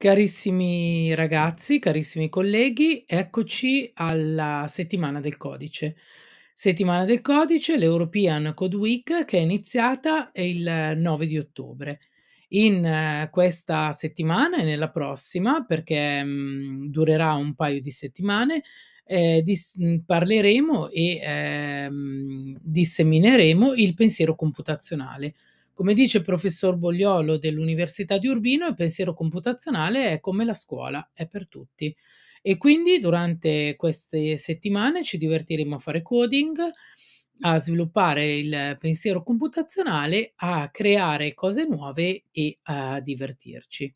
Carissimi ragazzi, carissimi colleghi, eccoci alla settimana del codice. Settimana del codice, l'European Code Week che è iniziata il 9 di ottobre. In eh, questa settimana e nella prossima, perché mm, durerà un paio di settimane, eh, dis- mm, parleremo e eh, dissemineremo il pensiero computazionale come dice il professor Bogliolo dell'Università di Urbino, il pensiero computazionale è come la scuola, è per tutti. E quindi durante queste settimane ci divertiremo a fare coding, a sviluppare il pensiero computazionale, a creare cose nuove e a divertirci.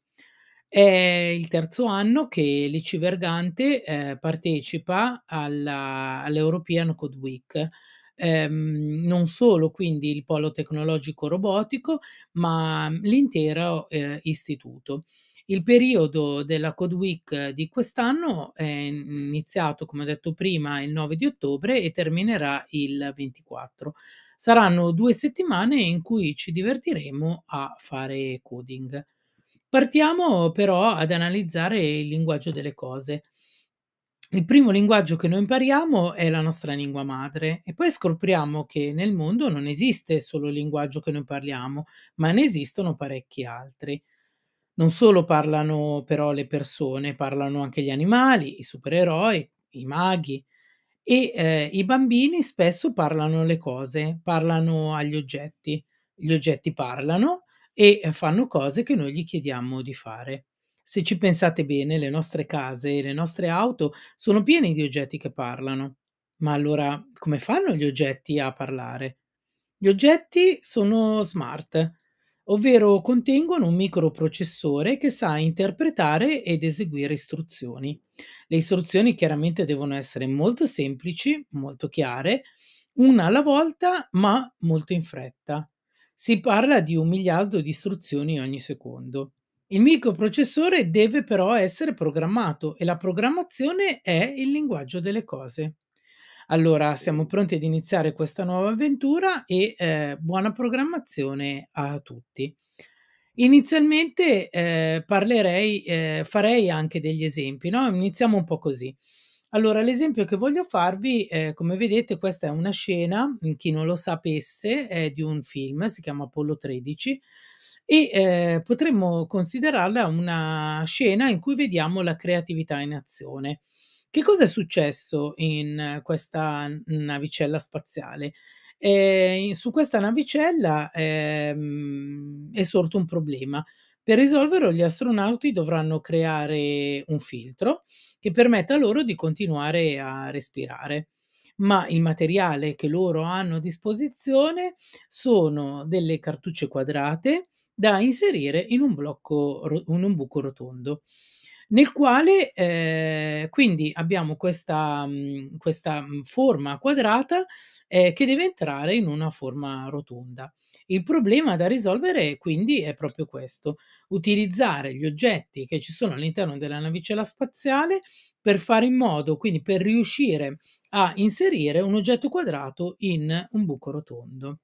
È il terzo anno che l'ICI Vergante eh, partecipa alla, all'European Code Week ehm, non solo quindi il polo tecnologico robotico, ma mhmm, l'intero eh, istituto. Il periodo della Code Week di quest'anno è iniziato, come ho detto prima, il 9 di ottobre e terminerà il 24. Saranno due settimane in cui ci divertiremo a fare coding. Partiamo però ad analizzare il linguaggio delle cose il primo linguaggio che noi impariamo è la nostra lingua madre e poi scopriamo che nel mondo non esiste solo il linguaggio che noi parliamo, ma ne esistono parecchi altri. Non solo parlano però le persone, parlano anche gli animali, i supereroi, i maghi e eh, i bambini spesso parlano le cose, parlano agli oggetti, gli oggetti parlano e eh, fanno cose che noi gli chiediamo di fare. Se ci pensate bene, le nostre case e le nostre auto sono piene di oggetti che parlano. Ma allora come fanno gli oggetti a parlare? Gli oggetti sono smart, ovvero contengono un microprocessore che sa interpretare ed eseguire istruzioni. Le istruzioni chiaramente devono essere molto semplici, molto chiare, una alla volta, ma molto in fretta. Si parla di un miliardo di istruzioni ogni secondo. Il microprocessore deve però essere programmato e la programmazione è il linguaggio delle cose. Allora, siamo pronti ad iniziare questa nuova avventura e eh, buona programmazione a tutti. Inizialmente eh, parlerei, eh, farei anche degli esempi, no? Iniziamo un po' così. Allora, l'esempio che voglio farvi, eh, come vedete, questa è una scena, chi non lo sapesse, è di un film, si chiama Apollo 13, e eh, potremmo considerarla una scena in cui vediamo la creatività in azione. Che cosa è successo in questa navicella spaziale? Eh, su questa navicella ehm, è sorto un problema. Per risolverlo gli astronauti dovranno creare un filtro che permetta loro di continuare a respirare, ma il materiale che loro hanno a disposizione sono delle cartucce quadrate da inserire in un, blocco, in un buco rotondo nel quale eh, quindi abbiamo questa, mm, questa mm, forma quadrata eh, che deve entrare in una forma rotonda. Il problema da risolvere quindi è proprio questo, utilizzare gli oggetti che ci sono all'interno della navicella spaziale per fare in modo, quindi per riuscire a inserire un oggetto quadrato in un buco rotondo.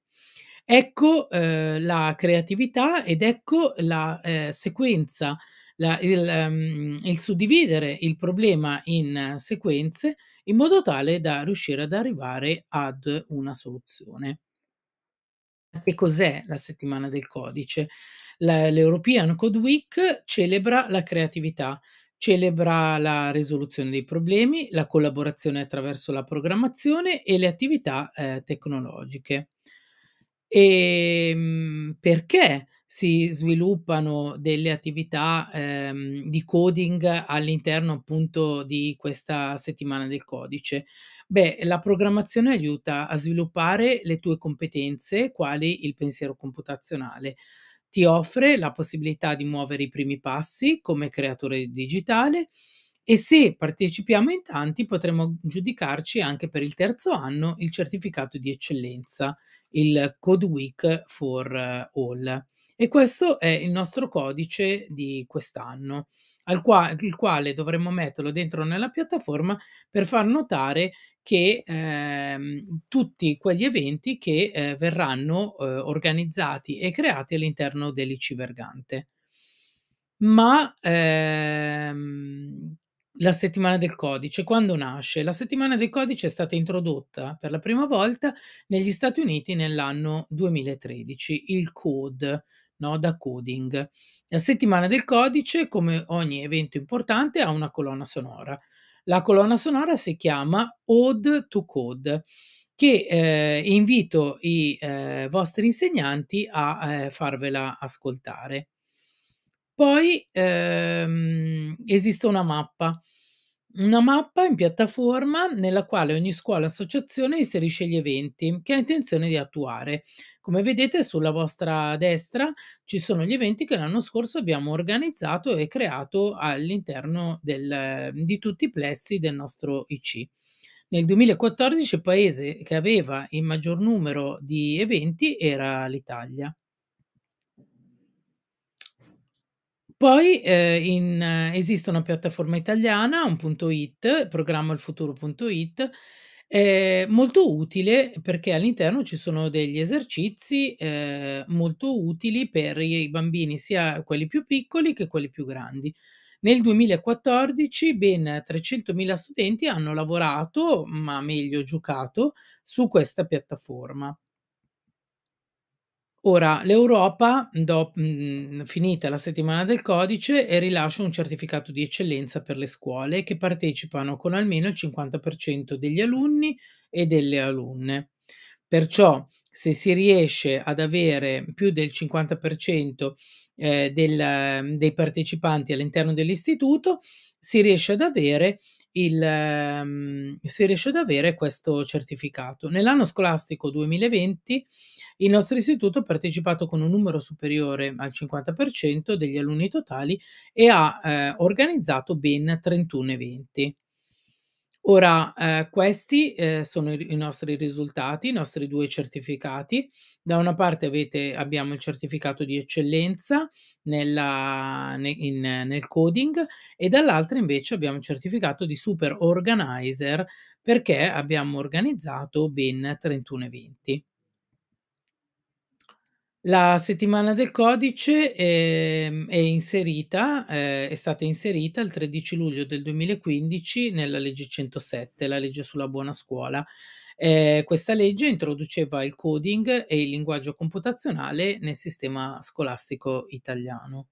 Ecco eh, la creatività ed ecco la eh, sequenza, la, il, um, il suddividere il problema in eh, sequenze in modo tale da riuscire ad arrivare ad una soluzione. Che cos'è la settimana del codice? La, L'European Code Week celebra la creatività, celebra la risoluzione dei problemi, la collaborazione attraverso la programmazione e le attività eh, tecnologiche e ehm, perché si sviluppano delle attività ehm, di coding all'interno appunto di questa settimana del codice? Beh, la programmazione aiuta a sviluppare le tue competenze, quali il pensiero computazionale. Ti offre la possibilità di muovere i primi passi come creatore digitale e se partecipiamo in tanti potremo giudicarci anche per il terzo anno il certificato di eccellenza, il Code Week for eh, All. E questo è il nostro codice di quest'anno, qua- il quale dovremmo metterlo dentro nella piattaforma per far notare che eh, tutti quegli eventi che eh, verranno eh, organizzati e creati all'interno dell'ICI Vergante. Ma ehm, la settimana del codice, quando nasce? La settimana del codice è stata introdotta per la prima volta negli Stati Uniti nell'anno 2013, il code, no, da coding. La settimana del codice, come ogni evento importante, ha una colonna sonora. La colonna sonora si chiama Ode to Code, che eh, invito i eh, vostri insegnanti a eh, farvela ascoltare. Poi ehm, esiste una mappa, una mappa in piattaforma nella quale ogni scuola associazione inserisce gli eventi che ha intenzione di attuare. Come vedete sulla vostra destra ci sono gli eventi che l'anno scorso abbiamo organizzato e creato all'interno del, di tutti i plessi del nostro IC. Nel 2014 il paese che aveva il maggior numero di eventi era l'Italia. Poi, ehm, in esiste una piattaforma italiana, un.it, programmailfuturo.it, ehm, molto utile perché all'interno ci sono degli esercizi, ehm, molto utili per i bambini, sia quelli più piccoli che quelli più grandi. Nel 2014 ben 300.000 studenti hanno lavorato, ma meglio giocato, su questa piattaforma. Ora, l'Europa, do- mh, mm, finita la settimana del codice, rilascia un certificato di eccellenza per le scuole che partecipano con almeno il 50% degli alunni e delle alunne. Perciò, se si riesce ad avere più del 50% eh, del, dei partecipanti all'interno dell'istituto, si riesce ad avere il, um, ehm, si riesce ad avere questo certificato. Nell'anno scolastico 2020 il nostro istituto ha partecipato con un numero superiore al 50% degli alunni totali e ha eh, organizzato ben 31 eventi. Ora, eh, questi eh, sono i, nostri risultati, i nostri due certificati. Da una parte avete, abbiamo il certificato di eccellenza nella, ne, in, nel coding e dall'altra invece abbiamo il certificato di super organizer perché abbiamo organizzato ben 31 eventi. La settimana del codice, ehm, è inserita eh, è stata inserita il 13 luglio del 2015 nella legge 107, la legge sulla buona scuola. Ehm, questa legge introduceva il coding e il linguaggio computazionale nel sistema scolastico italiano.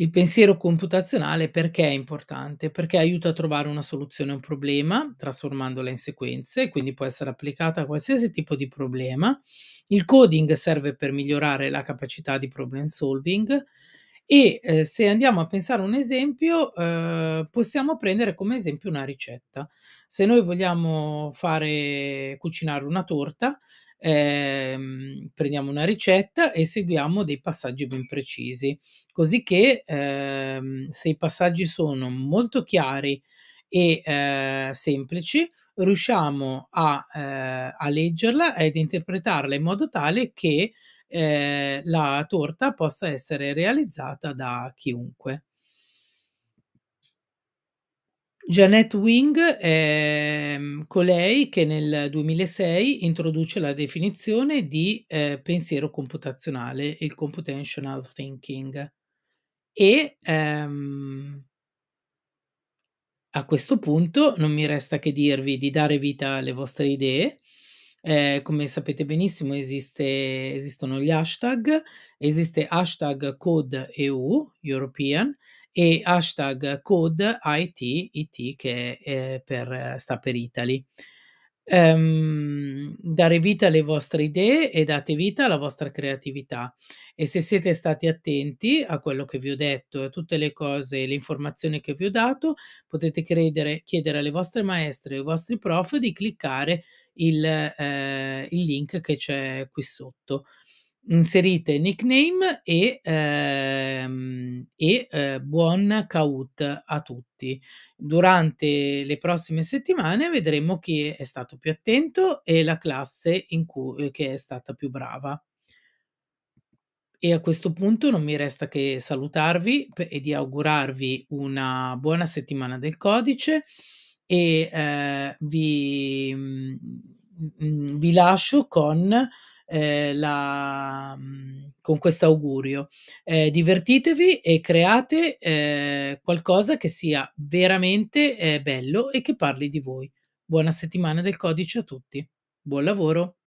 Il pensiero computazionale perché è importante? Perché aiuta a trovare una soluzione a un problema, trasformandola in sequenze, quindi può essere applicata a qualsiasi tipo di problema. Il coding serve per migliorare la capacità di problem solving e eh, se andiamo a pensare a un esempio, eh, possiamo prendere come esempio una ricetta. Se noi vogliamo fare cucinare una torta, eh, prendiamo una ricetta e seguiamo dei passaggi ben precisi, così che eh, se i passaggi sono molto chiari e eh, semplici, riusciamo a, eh, a leggerla ed interpretarla in modo tale che eh, la torta possa essere realizzata da chiunque. Janet Wing è ehm, colei che nel 2006 introduce la definizione di eh, pensiero computazionale, il computational thinking. E ehm, a questo punto non mi resta che dirvi di dare vita alle vostre idee. Eh, come sapete benissimo esiste, esistono gli hashtag, esiste hashtag code EU, European, e hashtag code IT, IT che eh, per, eh, sta per Italy. Um, dare vita alle vostre idee e date vita alla vostra creatività. E se siete stati attenti a quello che vi ho detto, a tutte le cose, le informazioni che vi ho dato, potete credere, chiedere alle vostre maestre e ai vostri prof di cliccare il, eh, il link che c'è qui sotto inserite nickname e, ehm, e eh, buon caut a tutti. Durante le prossime settimane vedremo chi è stato più attento e la classe in cui, eh, che è stata più brava. E a questo punto non mi resta che salutarvi e di augurarvi una buona settimana del codice e eh, vi, mm, mm, vi lascio con eh, la, con questo augurio. Eh, divertitevi e create eh, qualcosa che sia veramente eh, bello e che parli di voi. Buona settimana del codice a tutti. Buon lavoro!